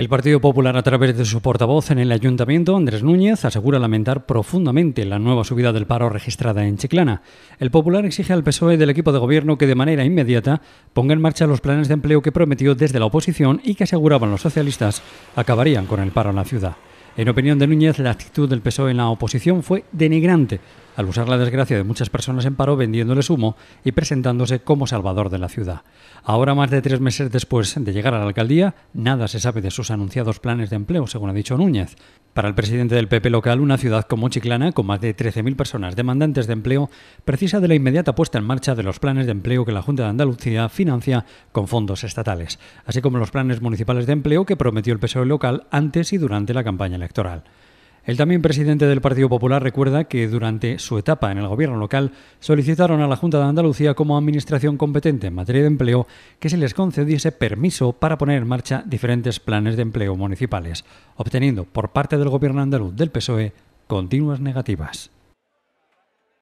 El Partido Popular, a través de su portavoz en el Ayuntamiento, Andrés Núñez, asegura lamentar profundamente la nueva subida del paro registrada en Chiclana. El Popular exige al PSOE del equipo de gobierno que de manera inmediata ponga en marcha los planes de empleo que prometió desde la oposición y que aseguraban los socialistas acabarían con el paro en la ciudad. En opinión de Núñez, la actitud del PSOE en la oposición fue denigrante al usar la desgracia de muchas personas en paro vendiéndole humo y presentándose como salvador de la ciudad. Ahora, más de tres meses después de llegar a la alcaldía, nada se sabe de sus anunciados planes de empleo, según ha dicho Núñez. Para el presidente del PP local, una ciudad como Chiclana, con más de 13.000 personas demandantes de empleo, precisa de la inmediata puesta en marcha de los planes de empleo que la Junta de Andalucía financia con fondos estatales, así como los planes municipales de empleo que prometió el PSOE local antes y durante la campaña electoral. El también presidente del Partido Popular recuerda que durante su etapa en el gobierno local solicitaron a la Junta de Andalucía como administración competente en materia de empleo que se les concediese permiso para poner en marcha diferentes planes de empleo municipales, obteniendo por parte del gobierno andaluz del PSOE continuas negativas.